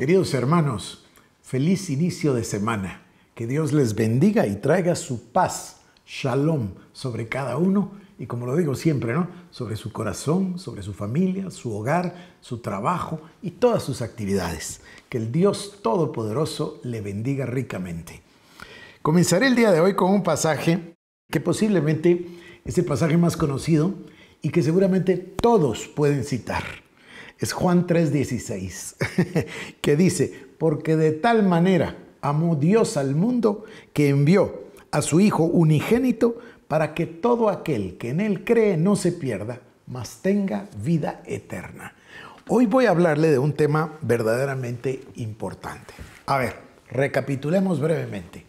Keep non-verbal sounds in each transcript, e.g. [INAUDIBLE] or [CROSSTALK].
Queridos hermanos, feliz inicio de semana. Que Dios les bendiga y traiga su paz, shalom, sobre cada uno y como lo digo siempre, ¿no? Sobre su corazón, sobre su familia, su hogar, su trabajo y todas sus actividades. Que el Dios Todopoderoso le bendiga ricamente. Comenzaré el día de hoy con un pasaje que posiblemente es el pasaje más conocido y que seguramente todos pueden citar es Juan 3:16, [LAUGHS] que dice, porque de tal manera amó Dios al mundo que envió a su Hijo unigénito para que todo aquel que en Él cree no se pierda, mas tenga vida eterna. Hoy voy a hablarle de un tema verdaderamente importante. A ver, recapitulemos brevemente.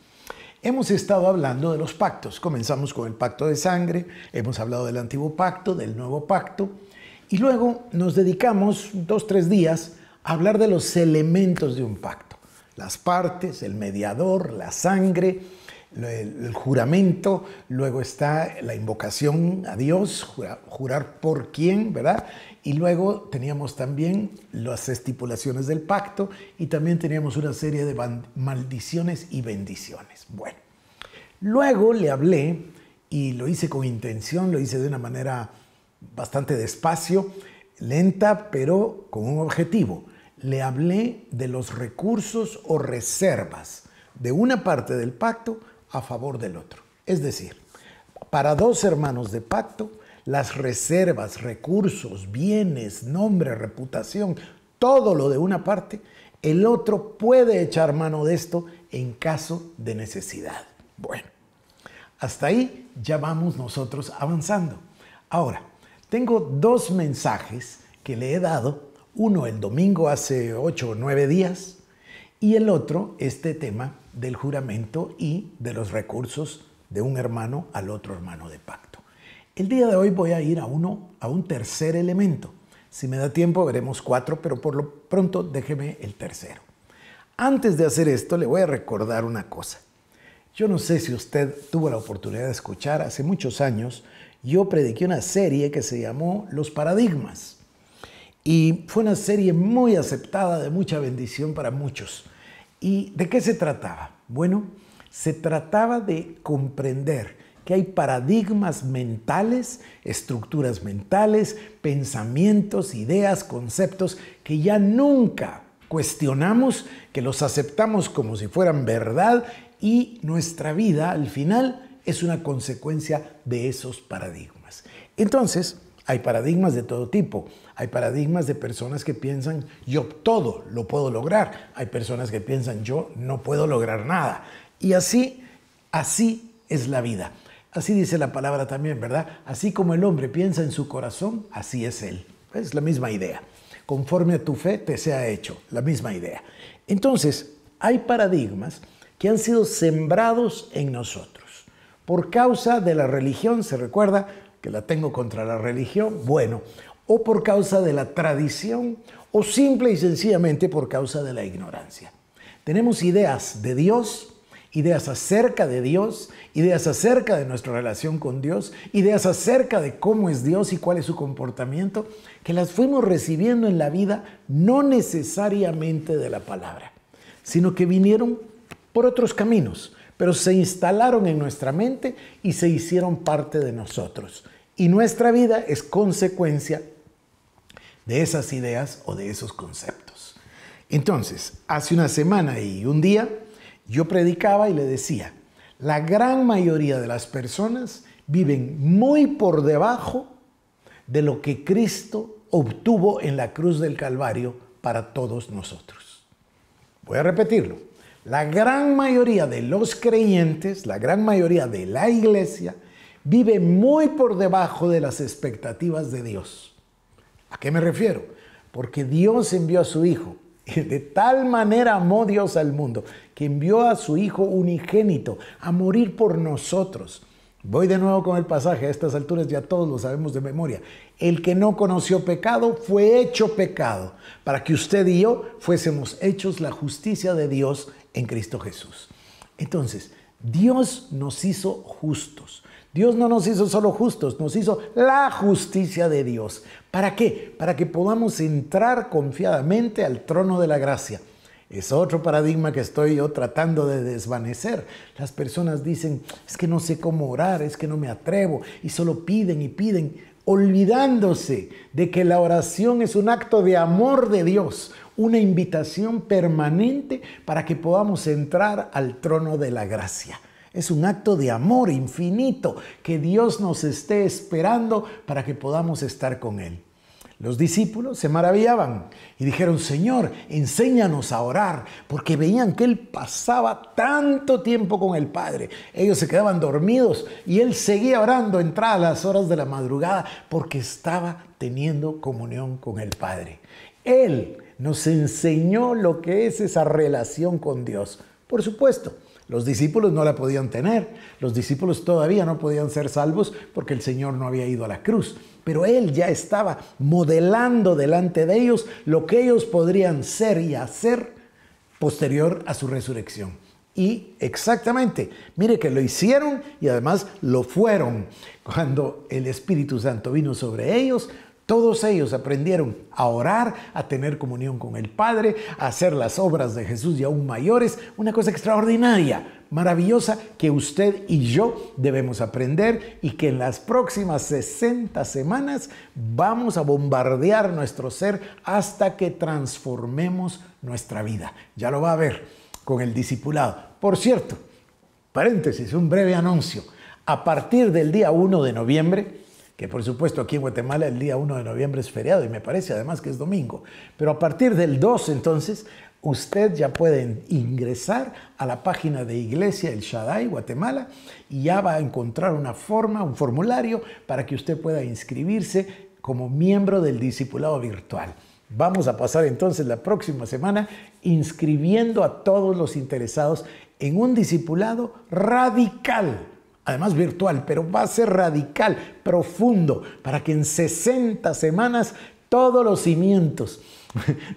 Hemos estado hablando de los pactos. Comenzamos con el pacto de sangre, hemos hablado del antiguo pacto, del nuevo pacto, y luego nos dedicamos dos, tres días a hablar de los elementos de un pacto. Las partes, el mediador, la sangre, el, juramento, luego está la invocación a Dios, jurar, por quién, ¿verdad? Y luego teníamos también las estipulaciones del pacto y también teníamos una serie de maldiciones y bendiciones. Bueno, luego le hablé y lo hice con intención, lo hice de una manera bastante despacio, lenta, pero con un objetivo. Le hablé de los recursos o reservas de una parte del pacto a favor del otro. Es decir, para dos hermanos de pacto, las reservas, recursos, bienes, nombre, reputación, todo lo de una parte, el otro puede echar mano de esto en caso de necesidad. Bueno, hasta ahí ya vamos nosotros avanzando. Ahora, tengo dos mensajes que le he dado, uno el domingo hace ocho o nueve días y el otro este tema del juramento y de los recursos de un hermano al otro hermano de pacto. El día de hoy voy a ir a uno a un tercer elemento. Si me da tiempo veremos cuatro, pero por lo pronto déjeme el tercero. Antes de hacer esto le voy a recordar una cosa. Yo no sé si usted tuvo la oportunidad de escuchar hace muchos años yo prediqué una serie que se llamó Los Paradigmas. Y fue una serie muy aceptada, de mucha bendición para muchos. ¿Y de qué se trataba? Bueno, se trataba de comprender que hay paradigmas mentales, estructuras mentales, pensamientos, ideas, conceptos que ya nunca cuestionamos, que los aceptamos como si fueran verdad y nuestra vida al final es una consecuencia de esos paradigmas. Entonces, hay paradigmas de todo tipo. Hay paradigmas de personas que piensan yo todo lo puedo lograr. Hay personas que piensan yo no puedo lograr nada. Y así, así es la vida. Así dice la palabra también, ¿verdad? Así como el hombre piensa en su corazón, así es él. Es la misma idea. Conforme a tu fe te sea hecho, la misma idea. Entonces, hay paradigmas que han sido sembrados en nosotros por causa de la religión, se recuerda que la tengo contra la religión, bueno, o por causa de la tradición, o simple y sencillamente por causa de la ignorancia. Tenemos ideas de Dios, ideas acerca de Dios, ideas acerca de nuestra relación con Dios, ideas acerca de cómo es Dios y cuál es su comportamiento, que las fuimos recibiendo en la vida no necesariamente de la palabra, sino que vinieron por otros caminos, pero se instalaron en nuestra mente y se hicieron parte de nosotros. Y nuestra vida es consecuencia de esas ideas o de esos conceptos. Entonces, hace una semana y un día, yo predicaba y le decía, la gran mayoría de las personas viven muy por debajo de lo que Cristo obtuvo en la cruz del Calvario para todos nosotros. Voy a repetirlo. La gran mayoría de los creyentes, la gran mayoría de la iglesia, vive muy por debajo de las expectativas de Dios. ¿A qué me refiero? Porque Dios envió a su Hijo. De tal manera amó Dios al mundo que envió a su Hijo unigénito a morir por nosotros. Voy de nuevo con el pasaje, a estas alturas ya todos lo sabemos de memoria. El que no conoció pecado fue hecho pecado, para que usted y yo fuésemos hechos la justicia de Dios en Cristo Jesús. Entonces, Dios nos hizo justos. Dios no nos hizo solo justos, nos hizo la justicia de Dios. ¿Para qué? Para que podamos entrar confiadamente al trono de la gracia. Es otro paradigma que estoy yo tratando de desvanecer. Las personas dicen, es que no sé cómo orar, es que no me atrevo, y solo piden y piden olvidándose de que la oración es un acto de amor de Dios, una invitación permanente para que podamos entrar al trono de la gracia. Es un acto de amor infinito que Dios nos esté esperando para que podamos estar con Él. Los discípulos se maravillaban y dijeron, Señor, enséñanos a orar, porque veían que Él pasaba tanto tiempo con el Padre. Ellos se quedaban dormidos y Él seguía orando a las horas de la madrugada porque estaba teniendo comunión con el Padre. Él nos enseñó lo que es esa relación con Dios. Por supuesto, los discípulos no la podían tener. Los discípulos todavía no podían ser salvos porque el Señor no había ido a la cruz. Pero Él ya estaba modelando delante de ellos lo que ellos podrían ser y hacer posterior a su resurrección. Y exactamente, mire que lo hicieron y además lo fueron. Cuando el Espíritu Santo vino sobre ellos, todos ellos aprendieron a orar, a tener comunión con el Padre, a hacer las obras de Jesús y aún mayores, una cosa extraordinaria, maravillosa que usted y yo debemos aprender y que en las próximas 60 semanas vamos a bombardear nuestro ser hasta que transformemos nuestra vida. Ya lo va a ver con el discipulado. Por cierto, paréntesis, un breve anuncio. A partir del día 1 de noviembre, que por supuesto aquí en Guatemala el día 1 de noviembre es feriado y me parece además que es domingo. Pero a partir del 2 entonces usted ya puede ingresar a la página de Iglesia El Shaddai Guatemala y ya va a encontrar una forma, un formulario para que usted pueda inscribirse como miembro del discipulado virtual. Vamos a pasar entonces la próxima semana inscribiendo a todos los interesados en un discipulado radical además virtual, pero va a ser radical, profundo, para que en 60 semanas todos los cimientos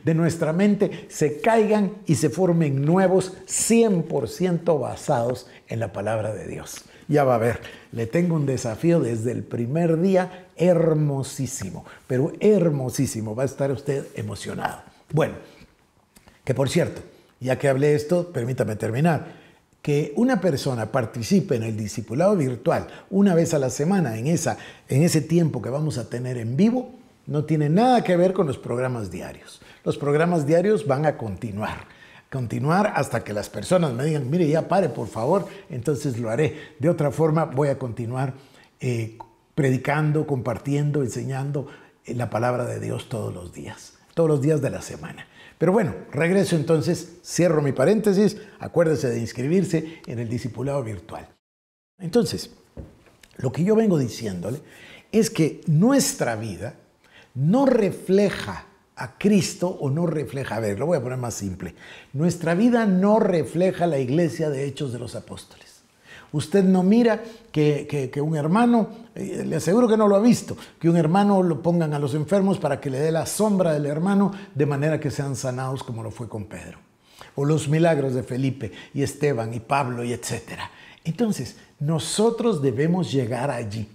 de nuestra mente se caigan y se formen nuevos 100% basados en la palabra de Dios. Ya va a ver, le tengo un desafío desde el primer día hermosísimo, pero hermosísimo, va a estar usted emocionado. Bueno, que por cierto, ya que hablé esto, permítame terminar que una persona participe en el discipulado virtual una vez a la semana en, esa, en ese tiempo que vamos a tener en vivo, no tiene nada que ver con los programas diarios. Los programas diarios van a continuar, continuar hasta que las personas me digan, mire, ya pare, por favor, entonces lo haré. De otra forma, voy a continuar eh, predicando, compartiendo, enseñando eh, la palabra de Dios todos los días, todos los días de la semana. Pero bueno, regreso entonces, cierro mi paréntesis, acuérdese de inscribirse en el discipulado virtual. Entonces, lo que yo vengo diciéndole es que nuestra vida no refleja a Cristo o no refleja, a ver, lo voy a poner más simple, nuestra vida no refleja la iglesia de Hechos de los Apóstoles. Usted no mira que, un hermano, eh, le aseguro que no lo ha visto, que un hermano lo pongan a los enfermos para que le dé la sombra del hermano de manera que sean sanados como lo fue con Pedro. O los milagros de Felipe y Esteban y Pablo y etcétera. Entonces, nosotros debemos llegar allí.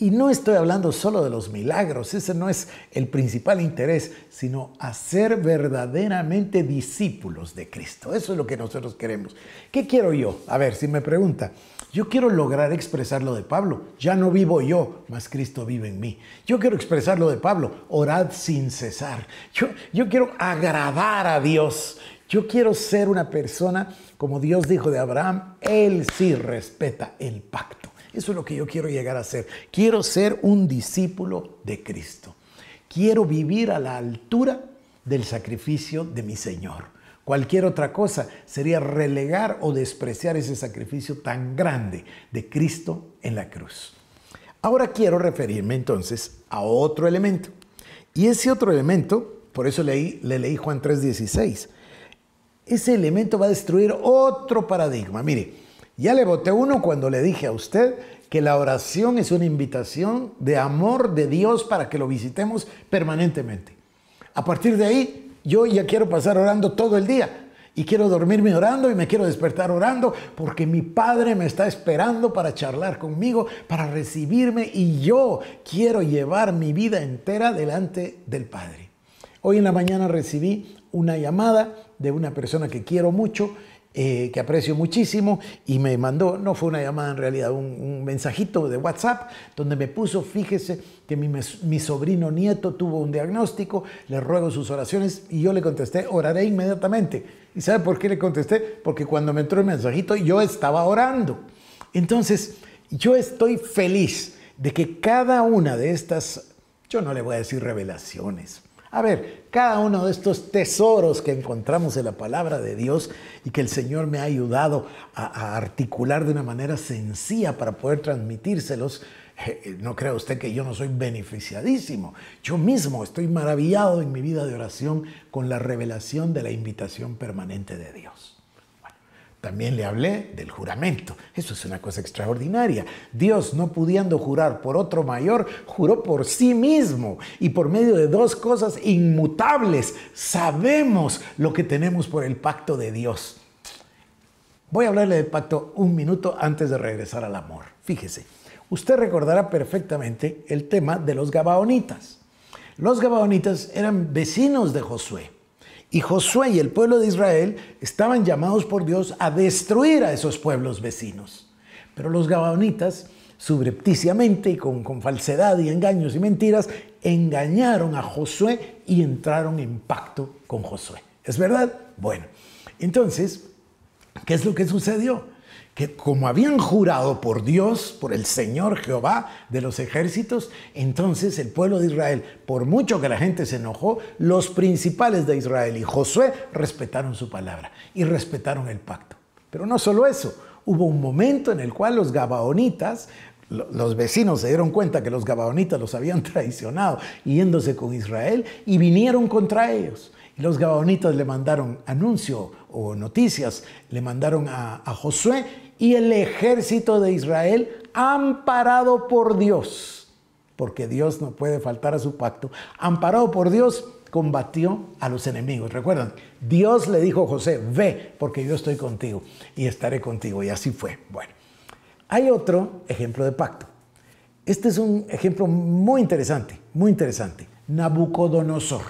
Y no estoy hablando solo de los milagros, ese no es el principal interés, sino hacer verdaderamente discípulos de Cristo. Eso es lo que nosotros queremos. ¿Qué quiero yo? A ver, si me pregunta, yo quiero lograr expresar lo de Pablo. Ya no vivo yo, mas Cristo vive en mí. Yo quiero expresar lo de Pablo. Orad sin cesar. Yo, yo quiero agradar a Dios. Yo quiero ser una persona, como Dios dijo de Abraham, él sí respeta el pacto. Eso es lo que yo quiero llegar a ser. Quiero ser un discípulo de Cristo. Quiero vivir a la altura del sacrificio de mi Señor. Cualquier otra cosa sería relegar o despreciar ese sacrificio tan grande de Cristo en la cruz. Ahora quiero referirme entonces a otro elemento. Y ese otro elemento, por eso leí, le leí Juan 3:16, ese elemento va a destruir otro paradigma. Mire, ya le voté uno cuando le dije a usted que la oración es una invitación de amor de Dios para que lo visitemos permanentemente. A partir de ahí, yo ya quiero pasar orando todo el día. Y quiero dormirme orando y me quiero despertar orando porque mi Padre me está esperando para charlar conmigo, para recibirme y yo quiero llevar mi vida entera delante del Padre. Hoy en la mañana recibí una llamada de una persona que quiero mucho eh, que aprecio muchísimo, y me mandó, no fue una llamada en realidad, un, mensajito de WhatsApp donde me puso, fíjese que mi, sobrino nieto tuvo un diagnóstico, le ruego sus oraciones, y yo le contesté, oraré inmediatamente. ¿Y sabe por qué le contesté? Porque cuando me entró el mensajito yo estaba orando. Entonces, yo estoy feliz de que cada una de estas, yo no le voy a decir revelaciones, a ver, cada uno de estos tesoros que encontramos en la palabra de Dios y que el Señor me ha ayudado a, articular de una manera sencilla para poder transmitírselos, eh, eh, no crea usted que yo no soy beneficiadísimo. Yo mismo estoy maravillado en mi vida de oración con la revelación de la invitación permanente de Dios. También le hablé del juramento. Eso es una cosa extraordinaria. Dios, no pudiendo jurar por otro mayor, juró por sí mismo y por medio de dos cosas inmutables. Sabemos lo que tenemos por el pacto de Dios. Voy a hablarle del pacto un minuto antes de regresar al amor. Fíjese, usted recordará perfectamente el tema de los Gabaonitas. Los Gabaonitas eran vecinos de Josué y Josué y el pueblo de Israel estaban llamados por Dios a destruir a esos pueblos vecinos. Pero los gabaonitas, subrepticiamente y con, con falsedad y engaños y mentiras, engañaron a Josué y entraron en pacto con Josué. ¿Es verdad? Bueno, entonces, ¿qué es lo que sucedió? que como habían jurado por Dios, por el Señor Jehová de los ejércitos, entonces el pueblo de Israel, por mucho que la gente se enojó, los principales de Israel y Josué respetaron su palabra y respetaron el pacto. Pero no solo eso, hubo un momento en el cual los gabaonitas los vecinos se dieron cuenta que los gabaonitas los habían [LAUGHS] traicionado yéndose con Israel y vinieron contra ellos. Y los gabaonitas le mandaron anuncio o noticias, le mandaron a, a Josué y el ejército de Israel, amparado por Dios, porque Dios no puede faltar a su pacto, amparado por Dios, combatió a los enemigos. Recuerdan, Dios le dijo a José, ve, porque yo estoy contigo y estaré contigo. Y así fue. Bueno, hay otro ejemplo de pacto. Este es un ejemplo muy interesante, muy interesante. Nabucodonosor.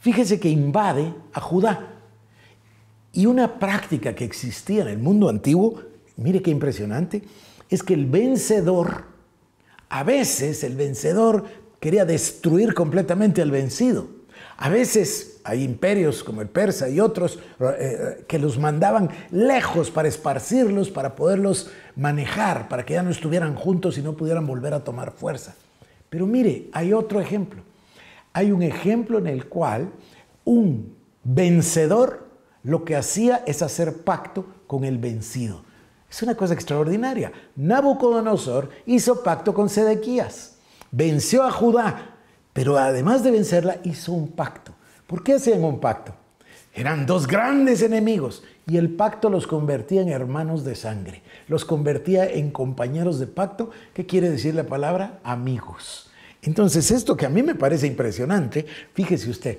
Fíjese que invade a Judá. Y una práctica que existía en el mundo antiguo mire qué impresionante, es que el vencedor, a veces el vencedor quería destruir completamente al vencido. A veces hay imperios como el persa y otros eh, eh, que los mandaban lejos para esparcirlos, para poderlos manejar, para que ya no estuvieran juntos y no pudieran volver a tomar fuerza. Pero mire, hay otro ejemplo. Hay un ejemplo en el cual un vencedor lo que hacía es hacer pacto con el vencido. Es una cosa extraordinaria. Nabucodonosor hizo pacto con Sedequías, venció a Judá, pero además de vencerla hizo un pacto. ¿Por qué hacían un pacto? Eran dos grandes enemigos y el pacto los convertía en hermanos de sangre, los convertía en compañeros de pacto, ¿Qué quiere decir la palabra amigos. Entonces esto que a mí me parece impresionante, fíjese usted,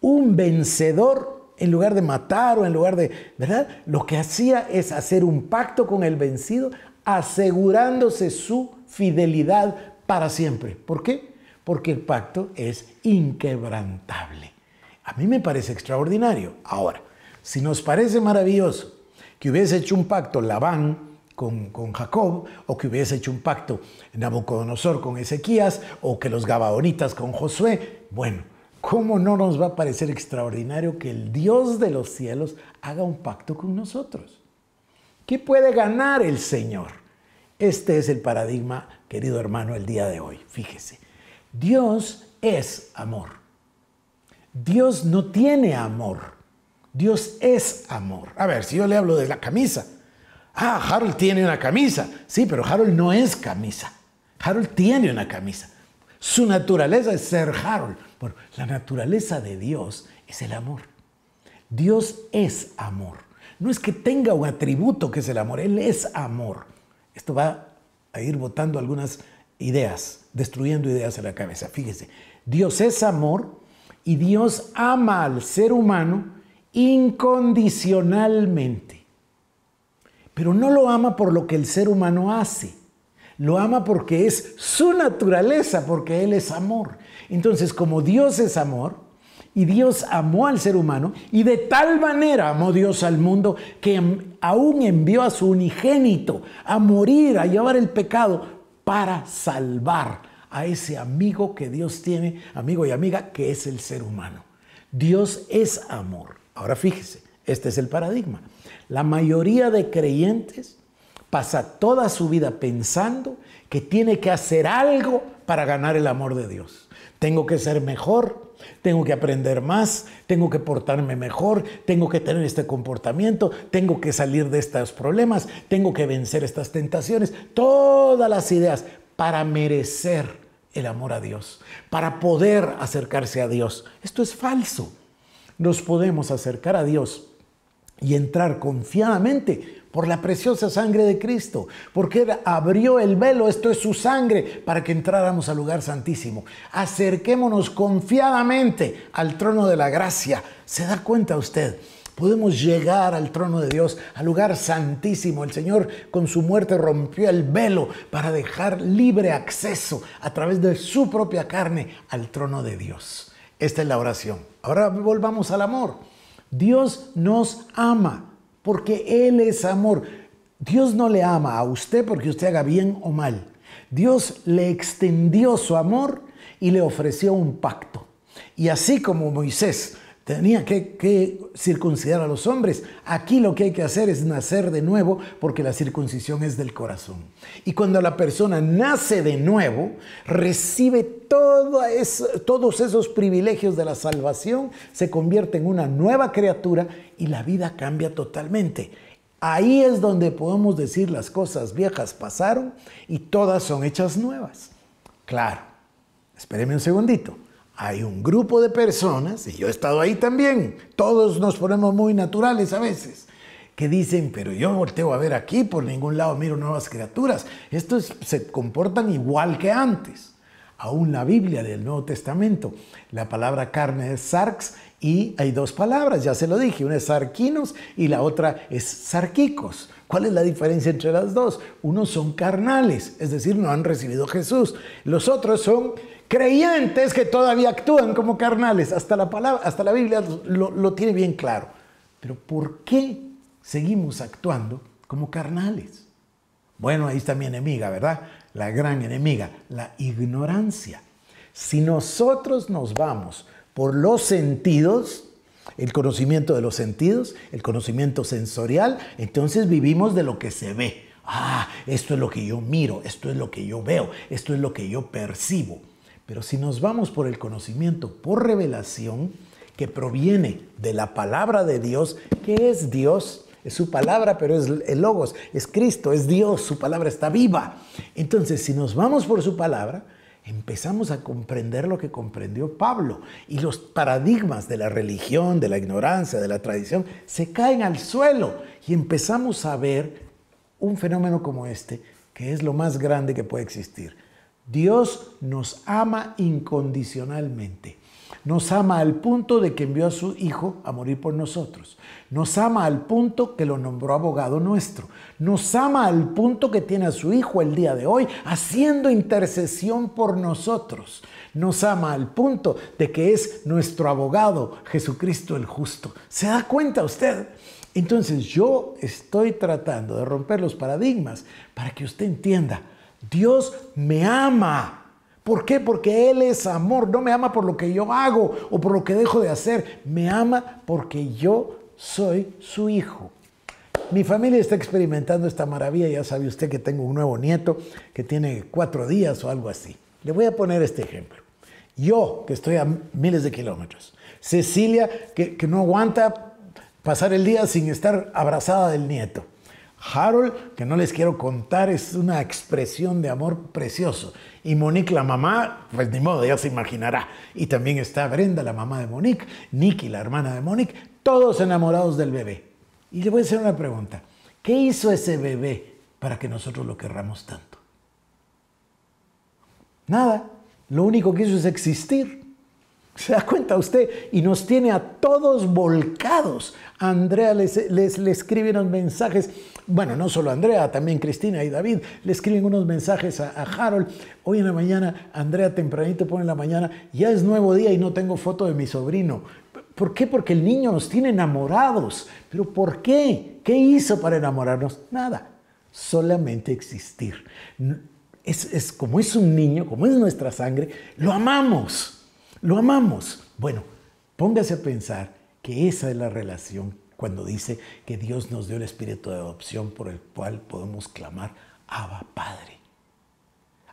un vencedor en lugar de matar o en lugar de, ¿verdad? Lo que hacía es hacer un pacto con el vencido, asegurándose su fidelidad para siempre. ¿Por qué? Porque el pacto es inquebrantable. A mí me parece extraordinario. Ahora, si nos parece maravilloso que hubiese hecho un pacto Labán, con, Jacob, o que hubiese hecho un pacto Nabucodonosor con Ezequías, o que los Gabaonitas con Josué. Bueno, ¿cómo no nos va a parecer extraordinario que el Dios de los cielos haga un pacto con nosotros? ¿Qué puede ganar el Señor? Este es el paradigma, querido hermano, el día de hoy. Fíjese, Dios es amor. Dios no tiene amor. Dios es amor. A ver, si yo le hablo de la camisa. Ah, Harold tiene una camisa. Sí, pero Harold no es camisa. Harold tiene una camisa. Su naturaleza es ser Harold bueno, la naturaleza de Dios es el amor. Dios es amor. No es que tenga un atributo que es el amor, Él es amor. Esto va a ir botando algunas ideas, destruyendo ideas en la cabeza. Fíjese, Dios es amor y Dios ama al ser humano incondicionalmente. Pero no lo ama por lo que el ser humano hace. Lo ama porque es su naturaleza, porque Él es amor. Entonces, como Dios es amor, y Dios amó al ser humano, y de tal manera amó Dios al mundo que aún envió a su unigénito a morir, a llevar el pecado, para salvar a ese amigo que Dios tiene, amigo y amiga, que es el ser humano. Dios es amor. Ahora fíjese, este es el paradigma. La mayoría de creyentes pasa toda su vida pensando que tiene que hacer algo para ganar el amor de Dios. Tengo que ser mejor, tengo que aprender más, tengo que portarme mejor, tengo que tener este comportamiento, tengo que salir de estos problemas, tengo que vencer estas tentaciones, todas las ideas para merecer el amor a Dios, para poder acercarse a Dios. Esto es falso. Nos podemos acercar a Dios y entrar confiadamente por la preciosa sangre de Cristo, porque abrió el velo, esto es su sangre, para que entráramos al lugar santísimo. Acerquémonos confiadamente al trono de la gracia. ¿Se da cuenta usted? Podemos llegar al trono de Dios, al lugar santísimo. El Señor con su muerte rompió el velo para dejar libre acceso a través de su propia carne al trono de Dios. Esta es la oración. Ahora volvamos al amor. Dios nos ama porque Él es amor. Dios no le ama a usted porque usted haga bien o mal. Dios le extendió su amor y le ofreció un pacto. Y así como Moisés Tenía que, circuncidar a los hombres. Aquí lo que hay que hacer es nacer de nuevo porque la circuncisión es del corazón. Y cuando la persona nace de nuevo, recibe todos esos privilegios de la salvación, se convierte en una nueva criatura y la vida cambia totalmente. Ahí es donde podemos decir las cosas viejas pasaron y todas son hechas nuevas. Claro, espéreme un segundito hay un grupo de personas, y yo he estado ahí también, todos nos ponemos muy naturales a veces, que dicen, pero yo volteo a ver aquí, por ningún lado miro nuevas criaturas, estos se comportan igual que antes. Aún la Biblia del Nuevo Testamento, la palabra carne es sarx y hay dos palabras, ya se lo dije, una es sarquinos y la otra es sarquicos. ¿Cuál es la diferencia entre las dos? Unos son carnales, es decir, no han recibido Jesús. Los otros son creyentes que todavía actúan como carnales. Hasta la, palabra, hasta la Biblia lo, lo tiene bien claro. Pero ¿por qué seguimos actuando como carnales? Bueno, ahí está mi enemiga, ¿verdad? La gran enemiga, la ignorancia. Si nosotros nos vamos por los sentidos, el conocimiento de los sentidos, el conocimiento sensorial, entonces vivimos de lo que se ve. Ah, esto es lo que yo miro, esto es lo que yo veo, esto es lo que yo percibo. Pero si nos vamos por el conocimiento, por revelación, que proviene de la palabra de Dios, que es Dios, es su palabra, pero es el Logos, es Cristo, es Dios, su palabra está viva. Entonces, si nos vamos por su palabra, empezamos a comprender lo que comprendió Pablo y los paradigmas de la religión, de la ignorancia, de la tradición, se caen al suelo y empezamos a ver un fenómeno como este, que es lo más grande que puede existir, Dios nos ama incondicionalmente. Nos ama al punto de que envió a su Hijo a morir por nosotros. Nos ama al punto que lo nombró abogado nuestro. Nos ama al punto que tiene a su Hijo el día de hoy haciendo intercesión por nosotros. Nos ama al punto de que es nuestro abogado Jesucristo el justo. ¿Se da cuenta usted? Entonces yo estoy tratando de romper los paradigmas para que usted entienda Dios me ama. ¿Por qué? Porque Él es amor. No me ama por lo que yo hago o por lo que dejo de hacer. Me ama porque yo soy su hijo. Mi familia está experimentando esta maravilla. Ya sabe usted que tengo un nuevo nieto que tiene cuatro días o algo así. Le voy a poner este ejemplo. Yo, que estoy a miles de kilómetros. Cecilia, que, que no aguanta pasar el día sin estar abrazada del nieto. Harold, que no les quiero contar, es una expresión de amor precioso. Y Monique, la mamá, pues ni modo, ya se imaginará. Y también está Brenda, la mamá de Monique, Nikki, la hermana de Monique, todos enamorados del bebé. Y le voy a hacer una pregunta. ¿Qué hizo ese bebé para que nosotros lo querramos tanto? Nada. Lo único que hizo es existir. ¿Se da cuenta usted? Y nos tiene a todos volcados. Andrea les, les, escribe unos mensajes, bueno, no solo Andrea, también Cristina y David, le escriben unos mensajes a, Harold. Hoy en la mañana, Andrea tempranito pone en la mañana, ya es nuevo día y no tengo foto de mi sobrino. ¿Por qué? Porque el niño nos tiene enamorados. ¿Pero por qué? ¿Qué hizo para enamorarnos? Nada, solamente existir. es como es un niño, como es nuestra sangre, lo amamos lo amamos. Bueno, póngase a pensar que esa es la relación cuando dice que Dios nos dio el espíritu de adopción por el cual podemos clamar Abba Padre.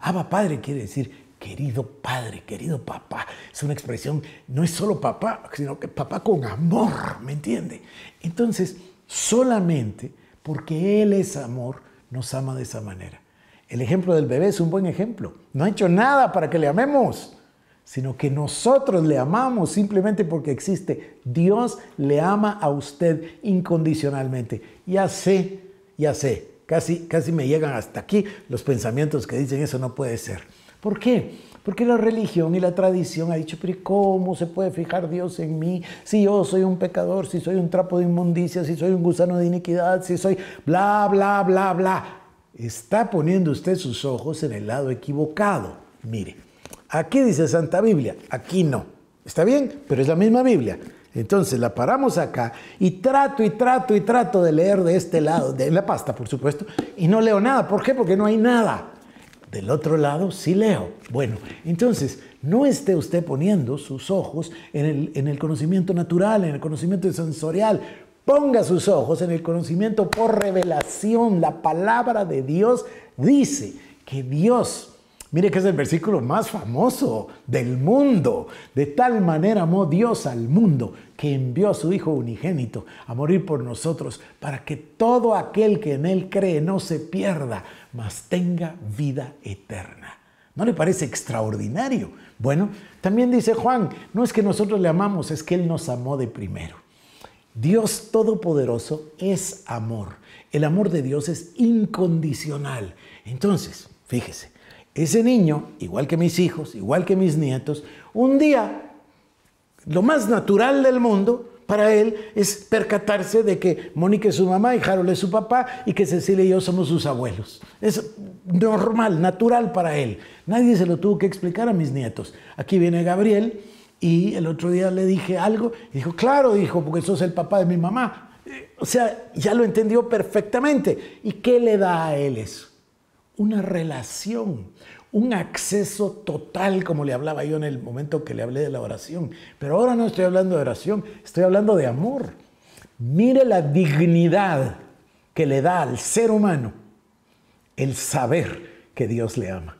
Abba Padre quiere decir querido padre, querido papá. Es una expresión, no es solo papá, sino que papá con amor, ¿me entiende? Entonces, solamente porque Él es amor, nos ama de esa manera. El ejemplo del bebé es un buen ejemplo. No ha hecho nada para que le amemos sino que nosotros le amamos simplemente porque existe. Dios le ama a usted incondicionalmente. Ya sé, ya sé, casi, casi me llegan hasta aquí los pensamientos que dicen eso no puede ser. ¿Por qué? Porque la religión y la tradición ha dicho, pero ¿cómo se puede fijar Dios en mí? Si yo soy un pecador, si soy un trapo de inmundicia, si soy un gusano de iniquidad, si soy bla, bla, bla, bla. Está poniendo usted sus ojos en el lado equivocado. Mire, Aquí dice Santa Biblia, aquí no. ¿Está bien? Pero es la misma Biblia. Entonces la paramos acá y trato y trato y trato de leer de este lado, de la pasta por supuesto, y no leo nada. ¿Por qué? Porque no hay nada. Del otro lado sí leo. Bueno, entonces no esté usted poniendo sus ojos en el, en el conocimiento natural, en el conocimiento sensorial. Ponga sus ojos en el conocimiento por revelación. La palabra de Dios dice que Dios Mire que es el versículo más famoso del mundo. De tal manera amó Dios al mundo que envió a su Hijo unigénito a morir por nosotros para que todo aquel que en Él cree no se pierda, mas tenga vida eterna. ¿No le parece extraordinario? Bueno, también dice Juan, no es que nosotros le amamos, es que Él nos amó de primero. Dios Todopoderoso es amor. El amor de Dios es incondicional. Entonces, fíjese, ese niño, igual que mis hijos, igual que mis nietos, un día, lo más natural del mundo, para él es percatarse de que Mónica es su mamá y Harold es su papá y que Cecilia y yo somos sus abuelos. Es normal, natural para él. Nadie se lo tuvo que explicar a mis nietos. Aquí viene Gabriel y el otro día le dije algo y dijo, claro, dijo, porque sos el papá de mi mamá. Eh, o sea, ya lo entendió perfectamente. ¿Y qué le da a él eso? una relación, un acceso total, como le hablaba yo en el momento que le hablé de la oración. Pero ahora no estoy hablando de oración, estoy hablando de amor. Mire la dignidad que le da al ser humano el saber que Dios le ama.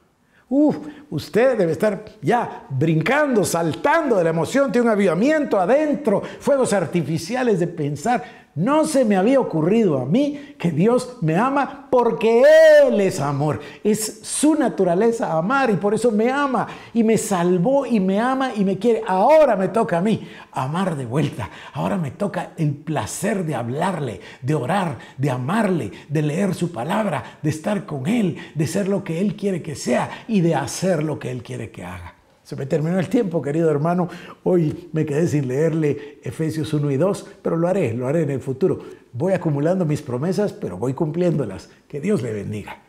Uf, usted debe estar ya brincando, saltando de la emoción, tiene un avivamiento adentro, fuegos artificiales de pensar. No se me había ocurrido a mí que Dios me ama porque Él es amor. Es su naturaleza amar y por eso me ama y me salvó y me ama y me quiere. Ahora me toca a mí amar de vuelta. Ahora me toca el placer de hablarle, de orar, de amarle, de leer su palabra, de estar con Él, de ser lo que Él quiere que sea y de hacer lo que Él quiere que haga. Se me terminó el tiempo, querido hermano. Hoy me quedé sin leerle Efesios 1 y 2, pero lo haré, lo haré en el futuro. Voy acumulando mis promesas, pero voy cumpliéndolas. Que Dios le bendiga.